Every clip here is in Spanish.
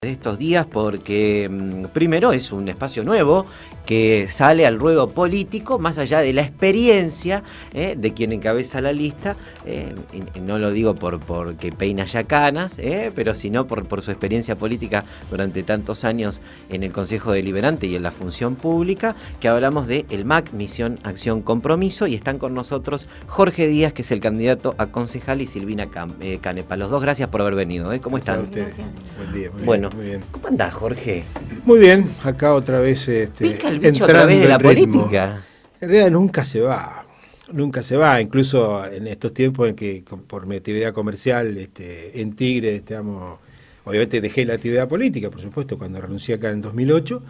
de estos días porque mm, primero es un espacio nuevo que sale al ruedo político más allá de la experiencia ¿eh? de quien encabeza la lista ¿eh? no lo digo por porque peina ya canas ¿eh? pero sino por, por su experiencia política durante tantos años en el Consejo Deliberante y en la función pública que hablamos de el MAC Misión Acción Compromiso y están con nosotros Jorge Díaz que es el candidato a concejal y Silvina Canepa los dos gracias por haber venido ¿cómo están? Buen día, ¿Cómo anda Jorge? Muy bien, acá otra vez. Este, través de la política. En realidad nunca se va. Nunca se va, incluso en estos tiempos en que por mi actividad comercial este, en Tigre, estamos, obviamente dejé la actividad política, por supuesto, cuando renuncié acá en 2008,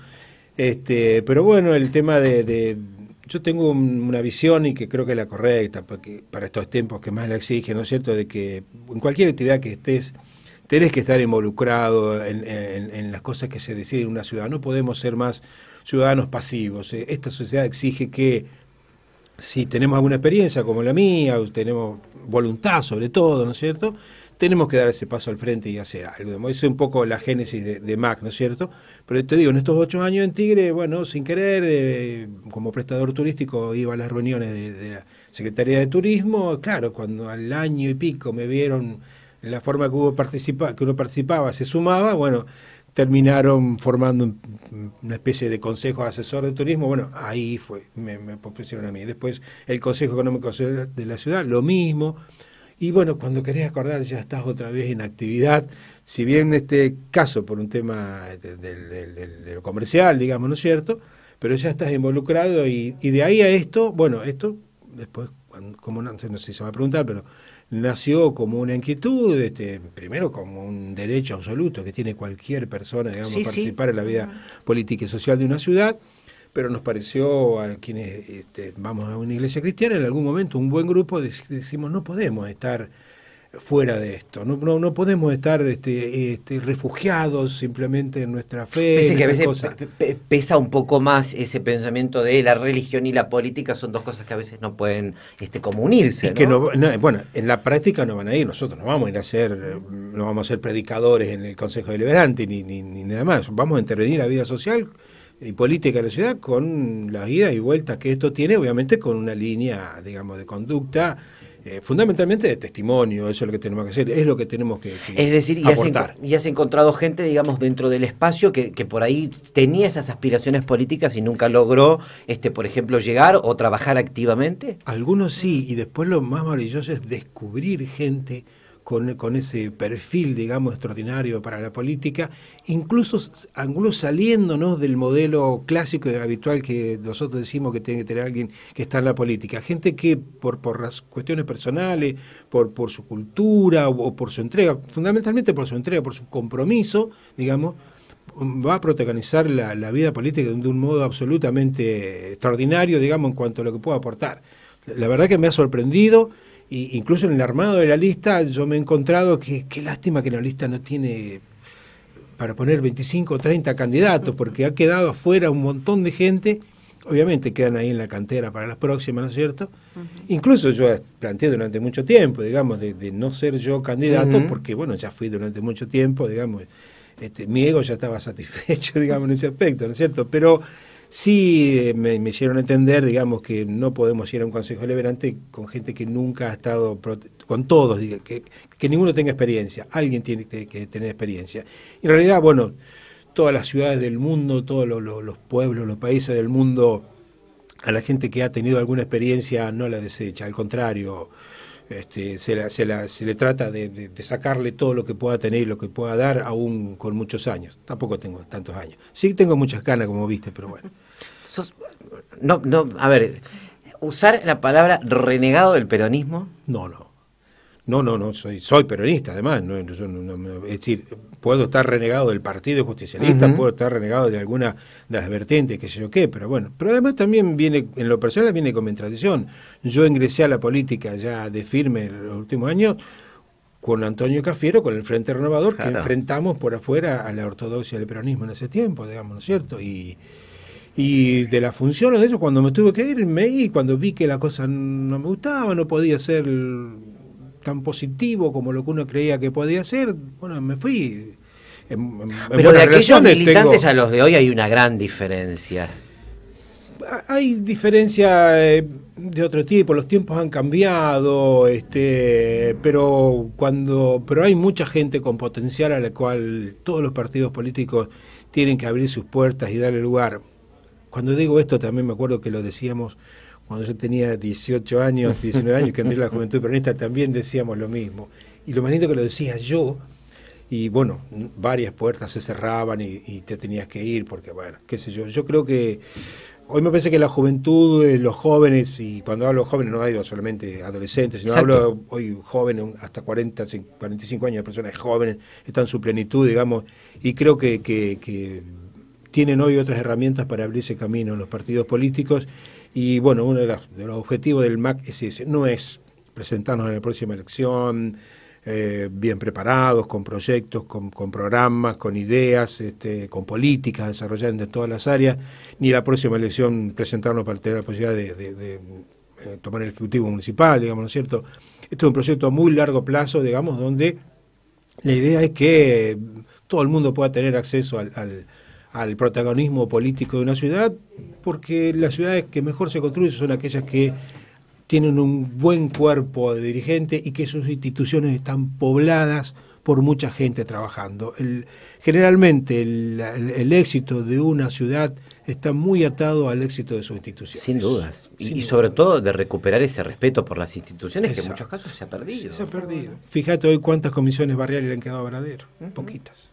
este, pero bueno, el tema de, yo tengo una visión y que creo que es la correcta para estos tiempos que más la exigen, ¿no es cierto?, de que en cualquier actividad que estés, tenés que estar involucrado en, las cosas que se deciden en una ciudad. No podemos ser más ciudadanos pasivos. Eh, esta sociedad exige que si tenemos alguna experiencia como la mía, tenemos voluntad sobre todo, ¿no es cierto? Tenemos que dar ese paso al frente y hacer algo. Eso es un poco la génesis de, Mac, ¿no es cierto? Pero te digo, en estos ocho años en Tigre, bueno, sin querer, eh, como prestador turístico iba a las reuniones de la Secretaría de Turismo. Claro, cuando al año y pico me vieron en la forma que, hubo participa, que uno participaba, se sumaba, bueno, terminaron formando una especie de consejo asesor de turismo, bueno, ahí fue, me, pusieron a mí. Después el Consejo Económico de la Ciudad, lo mismo. Y bueno, cuando querés acordar ya estás otra vez en actividad, si bien en este caso por un tema de, lo comercial, digamos, ¿no es cierto? Pero ya estás involucrado y, de ahí a esto, bueno, esto después, como no, no sé si se va a preguntar, pero nació como una inquietud, este, primero como un derecho absoluto que tiene cualquier persona, digamos, participar en la vida política y social de una ciudad, pero nos pareció a quienes este, vamos a una iglesia cristiana, en algún momento un buen grupo decimos no podemos estar fuera de esto. No, no, no podemos estar este, este, refugiados simplemente en nuestra fe. que a veces pesa un poco más ese pensamiento de la religión y la política son dos cosas que a veces no pueden este, comunirse. bueno, en la práctica no van a ir, nosotros no vamos a ir a ser, no vamos a ser predicadores en el Consejo Deliberante ni, ni, ni nada más, vamos a intervenir en la vida social y política de la ciudad con las idas y vueltas que esto tiene, obviamente con una línea, digamos, de conducta eh, fundamentalmente de testimonio, eso es lo que tenemos que hacer, es lo que tenemos que, que Es decir, y has, encontrado gente, digamos, dentro del espacio que, que, por ahí tenía esas aspiraciones políticas y nunca logró, este, por ejemplo, llegar o trabajar activamente. Algunos sí, y después lo más maravilloso es descubrir gente con, ese perfil, digamos, extraordinario para la política, incluso, saliéndonos del modelo clásico y habitual que nosotros decimos que tiene que tener alguien que está en la política. Gente que por, por las cuestiones personales, por, por su cultura o, por su entrega, fundamentalmente por su entrega, por su compromiso, digamos, va a protagonizar la, la, vida política de un modo absolutamente extraordinario, digamos, en cuanto a lo que pueda aportar. La verdad que me ha sorprendido y incluso en el armado de la lista yo me he encontrado que qué lástima que la lista no tiene para poner 25 o 30 candidatos, porque ha quedado afuera un montón de gente. Obviamente quedan ahí en la cantera para las próximas, ¿no es cierto? Incluso yo planteé durante mucho tiempo, digamos, de, no ser yo candidato, porque bueno, ya fui durante mucho tiempo, digamos, este, mi ego ya estaba satisfecho, digamos, en ese aspecto, ¿no es cierto? Pero Sí, eh, me, hicieron entender, digamos, que no podemos ir a un consejo deliberante con gente que nunca ha estado, con todos, que, que ninguno tenga experiencia, alguien tiene que tener experiencia. En realidad, bueno, todas las ciudades del mundo, todos los pueblos, los países del mundo, a la gente que ha tenido alguna experiencia no la desecha, al contrario, este, se, se, le trata de, sacarle todo lo que pueda tener y lo que pueda dar, aún con muchos años. Tampoco tengo tantos años. Sí tengo muchas canas, como viste, pero bueno. no, no, a ver, usar la palabra renegado del peronismo. No, no. No, no, no, soy, soy peronista además, no, es decir, puedo estar renegado del partido justicialista, puedo estar renegado de alguna de las vertientes, qué sé yo qué, pero bueno, pero además también viene, en lo personal viene con mi tradición. Yo ingresé a la política ya de firme en los últimos años con Antonio Cafiero, con el Frente Renovador, que enfrentamos por afuera a la ortodoxia del peronismo en ese tiempo, digamos, ¿no es cierto? Y, de las funciones de eso, cuando me tuve que ir, me ir. cuando vi que la cosa no me gustaba, no podía ser tan positivo como lo que uno creía que podía ser, bueno, me fui. Pero de aquellos militantes a los de hoy hay una gran diferencia. Hay diferencia eh, de otro tipo, los tiempos han cambiado, este, pero cuando, pero hay mucha gente con potencial a la cual todos los partidos políticos tienen que abrir sus puertas y darle lugar. Cuando digo esto también me acuerdo que lo decíamos cuando yo tenía 18 años, 19 años, que entré en la juventud peronista, también decíamos lo mismo. Y lo más que lo decía yo, y bueno, varias puertas se cerraban y, te tenías que ir, porque bueno, qué sé yo, yo creo que hoy me parece que la juventud, eh, los jóvenes, y cuando hablo de jóvenes no digo solamente adolescentes, sino hablo hoy jóvenes, hasta 40, 45 años, personas jóvenes, están en su plenitud, digamos, y creo que, que tienen hoy otras herramientas para abrirse camino en los partidos políticos y bueno, uno de los, objetivos del MAC es no es presentarnos en la próxima elección eh, bien preparados, con proyectos, con, programas, con ideas, este, con políticas desarrollando en todas las áreas, ni la próxima elección presentarnos para tener la posibilidad de, eh, tomar el Ejecutivo Municipal, digamos, ¿no es cierto? Esto es un proyecto a muy largo plazo, digamos, donde la idea es que todo el mundo pueda tener acceso al al protagonismo político de una ciudad, porque las ciudades que mejor se construyen son aquellas que tienen un buen cuerpo de dirigente y que sus instituciones están pobladas por mucha gente trabajando. El, generalmente el, éxito de una ciudad está muy atado al éxito de sus instituciones Sin dudas. y, sobre todo de recuperar ese respeto por las instituciones que en muchos casos se ha perdido. Se ha perdido. Fíjate hoy cuántas comisiones barriales le han quedado a Bradero. Poquitas.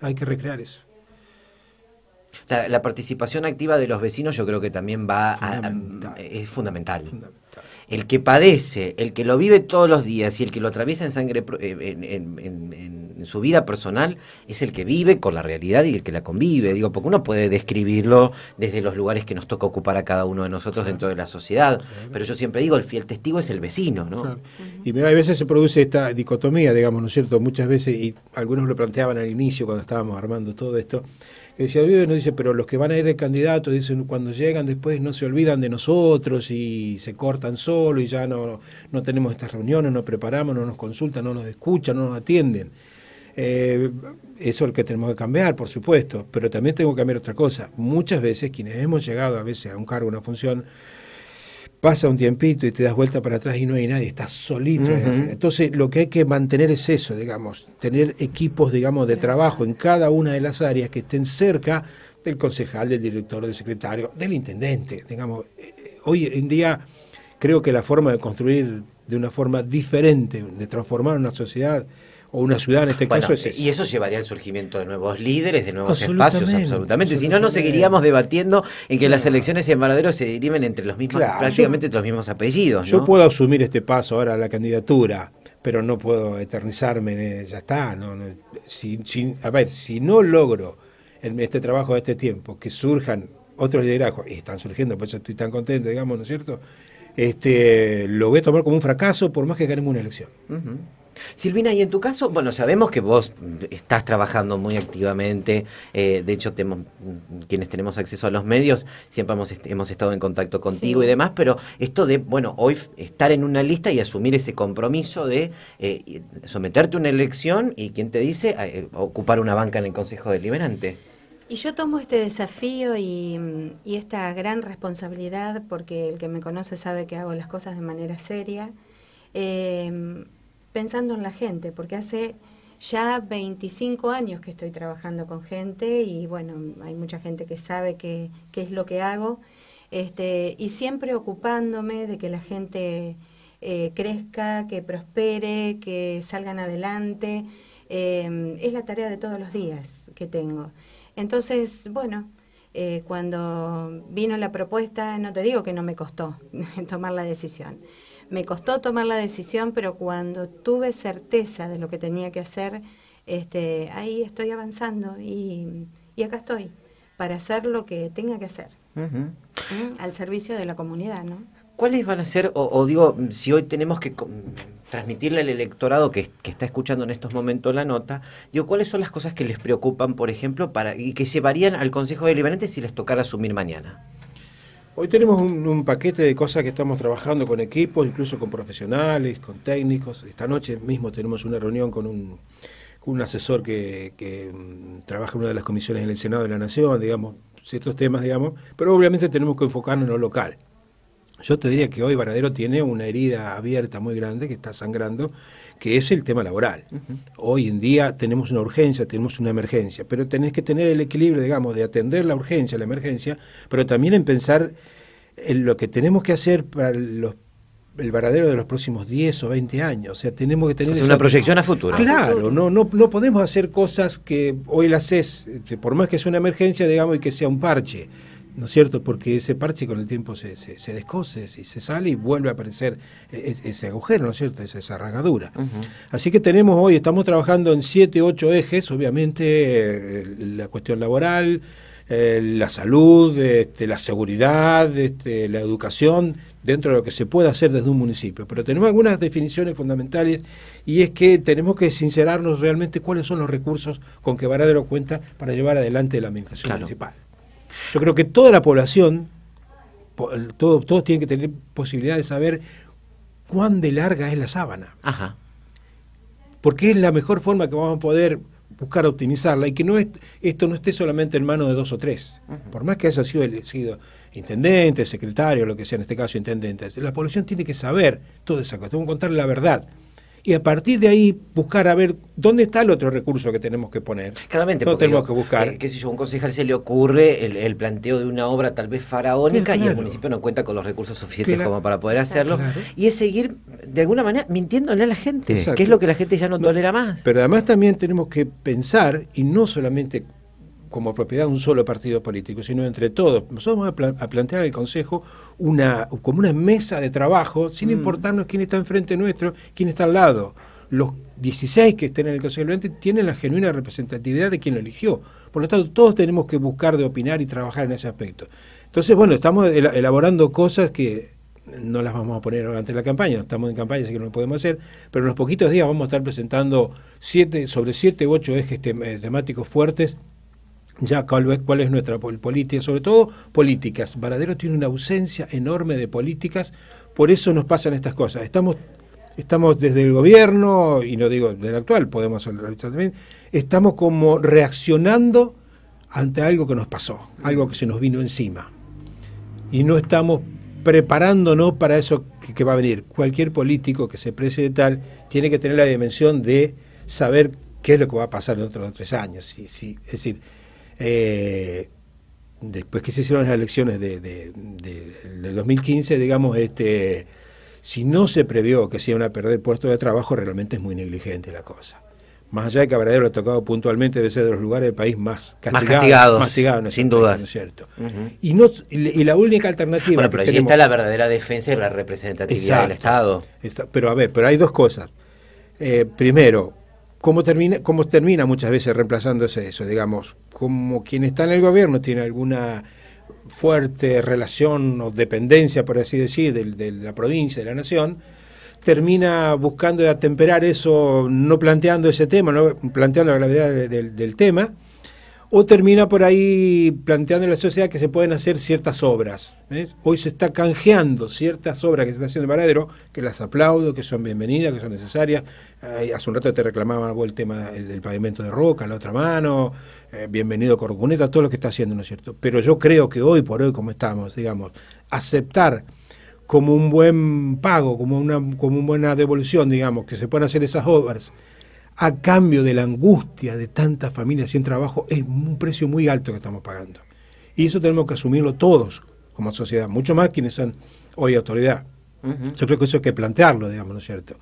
Hay que recrear eso. La, participación activa de los vecinos yo creo que también va A, es fundamental. El que padece, el que lo vive todos los días y el que lo atraviesa en sangre eh, en, su vida personal es el que vive con la realidad y el que la convive. Digo, porque uno puede describirlo desde los lugares que nos toca ocupar a cada uno de nosotros dentro de la sociedad. Pero yo siempre digo, el fiel testigo es el vecino, ¿no? Y mira, a veces se produce esta dicotomía, digamos, ¿no es cierto? Muchas veces, y algunos lo planteaban al inicio cuando estábamos armando todo esto, el nos dice, pero los que van a ir de candidato, dicen, cuando llegan después no se olvidan de nosotros y se cortan solo y ya no, no tenemos estas reuniones, no preparamos, no nos consultan, no nos escuchan, no nos atienden. Eh, eso es lo que tenemos que cambiar, por supuesto, pero también tengo que cambiar otra cosa. Muchas veces quienes hemos llegado a veces a un cargo, una función, pasa un tiempito y te das vuelta para atrás y no hay nadie, estás solito. Entonces lo que hay que mantener es eso, digamos, tener equipos, digamos, de trabajo en cada una de las áreas que estén cerca del concejal, del director, del secretario, del intendente. Eh, hoy en día creo que la forma de construir de una forma diferente, de transformar una sociedad o una ciudad en este caso es eh, Y eso llevaría al surgimiento de nuevos líderes, de nuevos espacios, absolutamente. Si no, no seguiríamos debatiendo en que las elecciones en verdadero se dirimen entre los mismos, prácticamente los mismos apellidos. Yo puedo asumir este paso ahora a la candidatura, pero no puedo eternizarme, ya está. No, si, a ver, si no logro en este trabajo de este tiempo que surjan otros liderazgos, y están surgiendo, por eso estoy tan contento, digamos, ¿no es cierto? Este, lo voy a tomar como un fracaso por más que ganemos una elección. Silvina, y en tu caso, bueno, sabemos que vos estás trabajando muy activamente, eh, de hecho, quienes tenemos acceso a los medios, siempre hemos, hemos estado en contacto contigo y demás, pero esto de, bueno, hoy estar en una lista y asumir ese compromiso de eh, someterte a una elección y quien te dice eh, ocupar una banca en el Consejo Deliberante. Y yo tomo este desafío y, esta gran responsabilidad, porque el que me conoce sabe que hago las cosas de manera seria pensando en la gente, porque hace ya 25 años que estoy trabajando con gente y bueno, hay mucha gente que sabe qué es lo que hago, este, y siempre ocupándome de que la gente eh, crezca, que prospere, que salgan adelante. Em, es la tarea de todos los días que tengo. Entonces, bueno, eh, cuando vino la propuesta, no te digo que no me costó tomar la decisión. Me costó tomar la decisión, pero cuando tuve certeza de lo que tenía que hacer, este, ahí estoy avanzando y, acá estoy para hacer lo que tenga que hacer ¿Mm? al servicio de la comunidad, ¿no? ¿Cuáles van a ser, o, o digo, si hoy tenemos que transmitirle al electorado que, está escuchando en estos momentos la nota, digo, ¿cuáles son las cosas que les preocupan, por ejemplo, para y que llevarían al Consejo de Deliberante si les tocara asumir mañana? Hoy tenemos un, paquete de cosas que estamos trabajando con equipos, incluso con profesionales, con técnicos. Esta noche mismo tenemos una reunión con un, asesor que, mm, trabaja en una de las comisiones del Senado de la Nación, digamos, ciertos temas, digamos, pero obviamente tenemos que enfocarnos en lo local. Yo te diría que hoy Varadero tiene una herida abierta muy grande que está sangrando, que es el tema laboral. Hoy en día tenemos una urgencia, tenemos una emergencia, pero tenés que tener el equilibrio, digamos, de atender la urgencia, la emergencia, pero también en pensar en lo que tenemos que hacer para los el varadero de los próximos 10 o 20 años. O sea, tenemos que tener... Es una proyección a futuro. Claro, no, no, no podemos hacer cosas que hoy las es, por más que sea una emergencia, digamos, y que sea un parche. ¿no es cierto? Porque ese parche con el tiempo se, se, se y se sale y vuelve a aparecer e, e, ese agujero, ¿no es cierto? Esa, esa rasgadura. Así que tenemos hoy, estamos trabajando en siete, ocho ejes, obviamente, eh, la cuestión laboral, eh, la salud, este, la seguridad, este, la educación, dentro de lo que se puede hacer desde un municipio. Pero tenemos algunas definiciones fundamentales y es que tenemos que sincerarnos realmente cuáles son los recursos con que Baradero cuenta para llevar adelante la administración municipal. Yo creo que toda la población, todos tienen que tener posibilidad de saber cuán de larga es la sábana. Porque es la mejor forma que vamos a poder buscar optimizarla y que no esto no esté solamente en manos de dos o tres. Por más que haya sido elegido intendente, secretario, lo que sea, en este caso intendente, la población tiene que saber toda esa cosa, tengo que contar la verdad y a partir de ahí buscar a ver dónde está el otro recurso que tenemos que poner. Claramente, no tenemos que buscar. Eh, qué yo, un concejal se le ocurre el, planteo de una obra tal vez faraónica y el municipio no cuenta con los recursos suficientes como para poder hacerlo. Y es seguir, de alguna manera, mintiéndole a la gente, que es lo que la gente ya no tolera más. Pero además también tenemos que pensar y no solamente como propiedad de un solo partido político, sino entre todos. Nosotros vamos a, plantear al Consejo una, como una mesa de trabajo, sin mm. importarnos quién está enfrente nuestro, quién está al lado. Los 16 que estén en el Consejo 20 tienen la genuina representatividad de quien lo eligió. Por lo tanto, todos tenemos que buscar de opinar y trabajar en ese aspecto. Entonces, bueno, estamos elaborando cosas que no las vamos a poner durante la campaña, estamos en campaña, así que no lo podemos hacer, pero en los poquitos días vamos a estar presentando siete, sobre siete u ocho ejes eh, temáticos fuertes ya cuál es nuestra política, sobre todo políticas. Varadero tiene una ausencia enorme de políticas, por eso nos pasan estas cosas. Estamos, estamos desde el gobierno, y no digo del actual, podemos también, estamos como reaccionando ante algo que nos pasó, algo que se nos vino encima. Y no estamos preparándonos para eso que, va a venir. Cualquier político que se precie de tal tiene que tener la dimensión de saber qué es lo que va a pasar en otros tres años. Es decir, eh, después que se hicieron las elecciones de, 2015, digamos, este, si no se previó que se iban a perder puestos de trabajo, realmente es muy negligente la cosa. Más allá de que Abradero lo ha tocado puntualmente, de ser de los lugares del país más castigados. sin duda. y, no, la única alternativa. pero ahí está la verdadera defensa y la representatividad del Estado. pero a ver, pero hay dos cosas. Eh, primero, ¿cómo termina, ¿cómo termina muchas veces reemplazándose eso? Digamos, como quien está en el gobierno tiene alguna fuerte relación o dependencia, por así decir, de, la provincia, de la nación, termina buscando atemperar eso, no planteando ese tema, no planteando la gravedad del tema, o termina por ahí planteando en la sociedad que se pueden hacer ciertas obras. Hoy se está canjeando ciertas obras que se están haciendo en Varadero, que las aplaudo, que son bienvenidas, que son necesarias. hace un rato te reclamaban el tema del pavimento de roca, la otra mano, eh, bienvenido Corcuneta, todo lo que está haciendo, ¿no es cierto? Pero yo creo que hoy por hoy, como estamos, digamos, aceptar como un buen pago, como una, como devolución, digamos, que se puedan hacer esas obras a cambio de la angustia de tantas familias sin trabajo, es un precio muy alto que estamos pagando. Y eso tenemos que asumirlo todos como sociedad, mucho más quienes son hoy autoridad. Yo creo que eso hay que plantearlo, digamos, ¿no es cierto?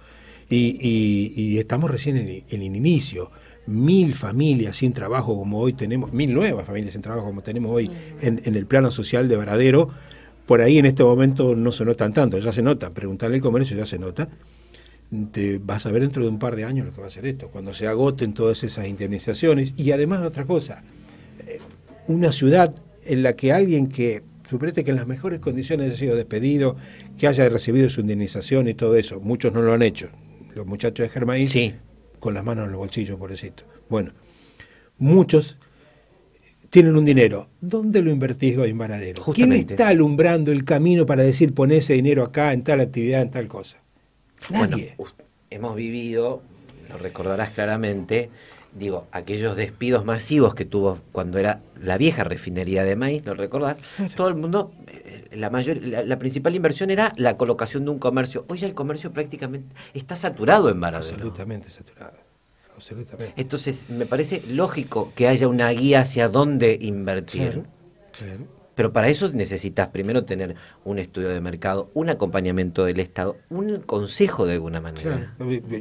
Y, estamos recién en, el inicio. Mil familias sin trabajo como hoy tenemos, mil nuevas familias sin trabajo como tenemos hoy en, el plano social de Varadero, por ahí en este momento no se notan tanto, ya se nota, preguntarle al comercio ya se nota, te vas a ver dentro de un par de años lo que va a ser esto, cuando se agoten todas esas indemnizaciones. Y además otra cosa, eh, una ciudad en la que alguien que suponete que en las mejores condiciones haya sido despedido, que haya recibido su indemnización y todo eso, muchos no lo han hecho. Los muchachos de Germain, sí. con las manos en los bolsillos, pobrecito. Bueno, muchos tienen un dinero. ¿Dónde lo invertís, hoy en Varadero? ¿Quién está alumbrando el camino para decir pon ese dinero acá, en tal actividad, en tal cosa? Bueno, hemos vivido, lo recordarás claramente, digo, aquellos despidos masivos que tuvo cuando era la vieja refinería de maíz, ¿lo recordás? Todo el mundo, eh, la, mayor, la, principal inversión era la colocación de un comercio. Hoy ya el comercio prácticamente está saturado en Baradero. Absolutamente saturado. Entonces, me parece lógico que haya una guía hacia dónde invertir. Claro, claro. Pero para eso necesitas primero tener un estudio de mercado, un acompañamiento del Estado, un consejo de alguna manera.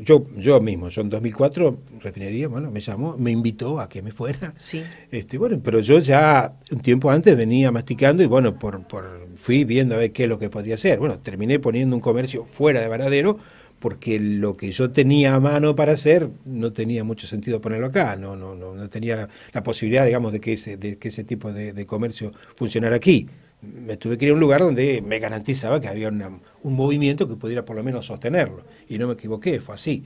Yo, yo mismo, yo en 2004, refinería, bueno, me llamó, me invitó a que me fuera. Sí. Este, bueno, pero yo ya un tiempo antes venía masticando y bueno, por, por, fui viendo a ver qué es lo que podía hacer. Bueno, terminé poniendo un comercio fuera de Varadero porque lo que yo tenía a mano para hacer no tenía mucho sentido ponerlo acá, no, no, no, no tenía la posibilidad, digamos, de que ese, de que ese tipo de, comercio funcionara aquí. Me tuve que ir a un lugar donde me garantizaba que había un movimiento que pudiera por lo menos sostenerlo. Y no me equivoqué, fue así.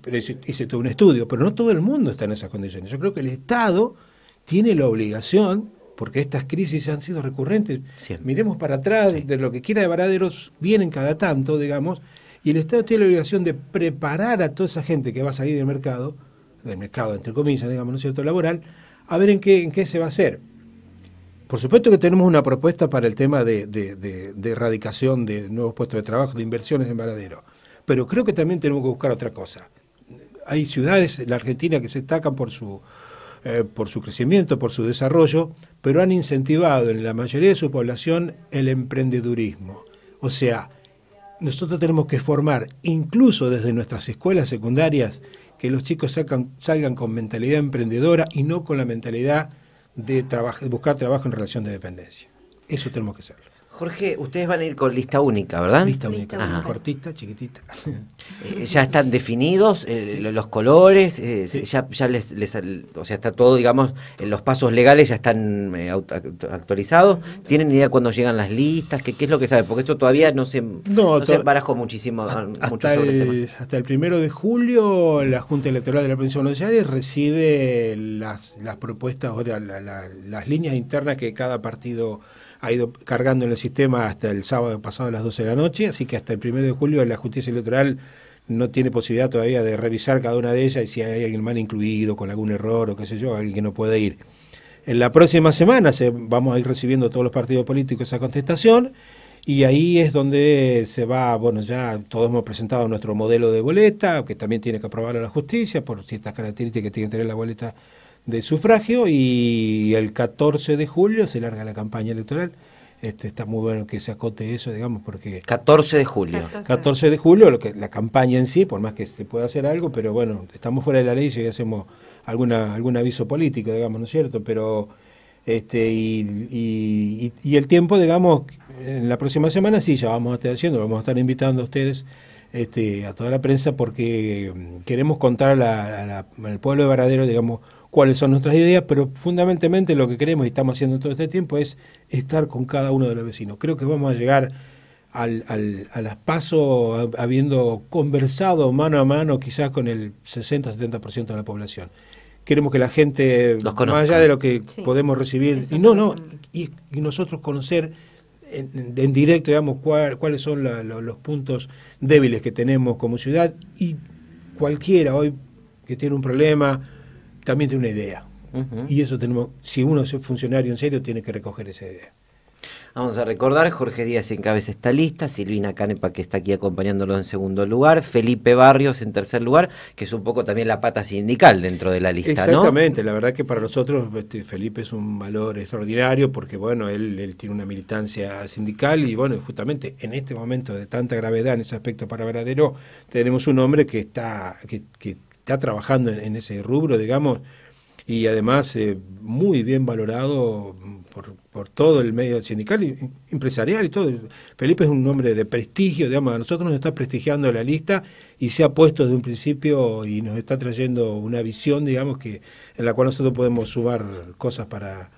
pero hice, todo un estudio, pero no todo el mundo está en esas condiciones. Yo creo que el Estado tiene la obligación porque estas crisis han sido recurrentes. Miremos para atrás, de lo que quiera de Varaderos, vienen cada tanto, digamos, y el Estado tiene la obligación de preparar a toda esa gente que va a salir del mercado, del mercado entre comillas, digamos, ¿no es cierto?, laboral, a ver en qué, en qué se va a hacer. Por supuesto que tenemos una propuesta para el tema de, erradicación de nuevos puestos de trabajo, de inversiones en varadero, pero creo que también tenemos que buscar otra cosa. Hay ciudades en la Argentina que se destacan por su, eh, por su crecimiento, por su desarrollo, pero han incentivado en la mayoría de su población el emprendedurismo. O sea, nosotros tenemos que formar, incluso desde nuestras escuelas secundarias, que los chicos salgan con mentalidad emprendedora y no con la mentalidad de, de buscar trabajo en relación de dependencia. Eso tenemos que hacerlo. Jorge, ustedes van a ir con lista única, ¿verdad? Lista única, cortita, chiquitita. Eh, ¿Ya están definidos eh, los colores? Eh, ya, les, o sea, está todo, digamos, en los pasos legales ya están actualizados. ¿Tienen idea cuándo llegan las listas? ¿Qué, es lo que sabe, Porque esto todavía no se, no, se muchísimo ah, hasta sobre el, Hasta el primero de julio, la Junta Electoral de la Provincia de Buenos Aires recibe las, propuestas, o las líneas internas que cada partido ha ido cargando en el sistema hasta el sábado pasado a las 12 de la noche, así que hasta el 1 de julio la justicia electoral no tiene posibilidad todavía de revisar cada una de ellas y si hay alguien mal incluido, con algún error o qué sé yo, alguien que no puede ir. En la próxima semana se, vamos a ir recibiendo todos los partidos políticos esa contestación y ahí es donde se va, bueno, ya todos hemos presentado nuestro modelo de boleta, que también tiene que aprobarlo la justicia por ciertas características que tiene que tener la boleta de sufragio y el 14 de julio se larga la campaña electoral. Este, está muy bueno que se acote eso, digamos, porque... 14 de julio. 14, de julio, lo que, la campaña en sí, por más que se pueda hacer algo, pero bueno, estamos fuera de la ley si hacemos alguna, algún aviso político, digamos, ¿no es cierto? Pero... Este, y, el tiempo, digamos, en la próxima semana sí, ya vamos a estar haciendo, vamos a estar invitando a ustedes este, a toda la prensa porque mm, queremos contar al pueblo de Varadero, digamos, cuáles son nuestras ideas, pero fundamentalmente lo que queremos y estamos haciendo todo este tiempo es estar con cada uno de los vecinos. Creo que vamos a llegar al, al, a las pasos habiendo conversado mano a mano quizás con el 60-70% de la población. Queremos que la gente, más allá de lo que podemos recibir, y no, no, y, nosotros conocer en, directo, digamos, cuáles son los puntos débiles que tenemos como ciudad y cualquiera hoy que tiene un problema también tiene una idea. Y eso tenemos, si uno es funcionario en serio, tiene que recoger esa idea. Vamos a recordar, Jorge Díaz encabeza esta lista, Silvina Canepa que está aquí acompañándolo en segundo lugar, Felipe Barrios en tercer lugar, que es un poco también la pata sindical dentro de la lista. Exactamente, la verdad que para nosotros este, Felipe es un valor extraordinario porque bueno, él, tiene una militancia sindical y bueno, justamente en este momento de tanta gravedad en ese aspecto para verdadero, tenemos un hombre que está, que está trabajando en, ese rubro, digamos, y además eh, muy bien valorado por, por, todo el medio sindical y empresarial y todo. Felipe es un hombre de prestigio, digamos, a nosotros nos está prestigiando la lista y se ha puesto desde un principio y nos está trayendo una visión, digamos, que en la cual nosotros podemos sumar cosas para,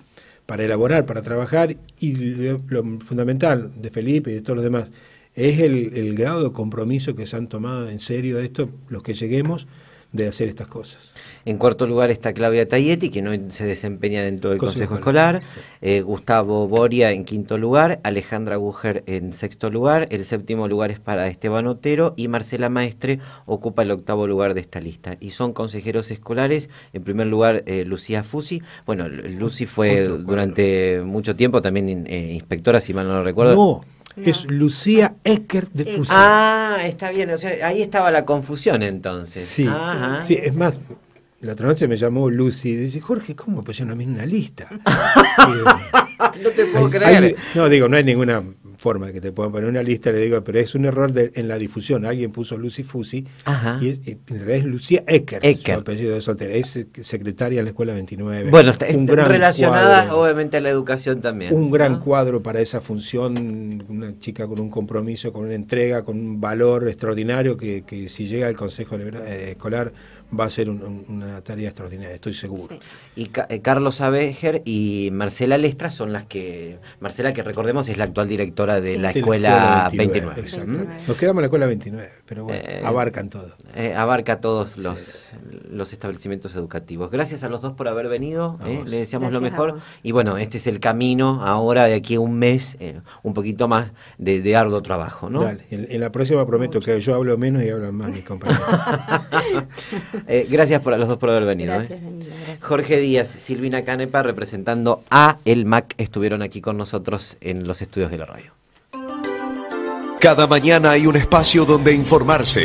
para elaborar, para trabajar y lo, fundamental de Felipe y de todos los demás es el, el grado de compromiso que se han tomado en serio esto, los que lleguemos de hacer estas cosas. En cuarto lugar está Claudia Tayetti, que no se desempeña dentro del Consejo, Escolar. Eh, Gustavo Boria en quinto lugar. Alejandra Bujer en sexto lugar. El séptimo lugar es para Esteban Otero. Y Marcela Maestre ocupa el octavo lugar de esta lista. Y son consejeros escolares. En primer lugar, eh, Lucía Fusi. Bueno, Lucy fue durante mucho tiempo también eh, inspectora, si mal no lo recuerdo. Es Lucía Eckert de Fusión. Ah, está bien. O sea, ahí estaba la confusión entonces. Sí, ah, ah. sí. Es más, la otra noche me llamó Lucy y dice, Jorge, ¿cómo? Pues yo no me una lista. Eh, no te puedo creer. no, digo, no hay ninguna forma que te puedan poner una lista, le digo, pero es un error en la difusión. Alguien puso Lucy Fusi y eh, en realidad es Lucía Ecker, Es secretaria en la Escuela 29. Bueno, está, relacionada obviamente a la educación también. Un gran cuadro para esa función, una chica con un compromiso, con una entrega, con un valor extraordinario que, que si llega al Consejo eh, Escolar va a ser una tarea extraordinaria, estoy seguro. Y eh, Carlos Abejer y Marcela Lestra son las que, Marcela que recordemos es la actual directora de, la, escuela, 29. Nos quedamos en la escuela 29, pero bueno, eh, abarcan todo. Eh, abarca todos los, establecimientos educativos. Gracias a los dos por haber venido, le deseamos lo mejor. Y bueno, este es el camino ahora de aquí a un mes, un poquito más de, arduo trabajo. ¿no? En, la próxima prometo que yo hablo menos y hablan más mis compañeros. Eh, gracias por, a los dos por haber venido. Eh. Jorge Díaz, Silvina Canepa, representando a el MAC, estuvieron aquí con nosotros en los estudios de la radio. Cada mañana hay un espacio donde informarse.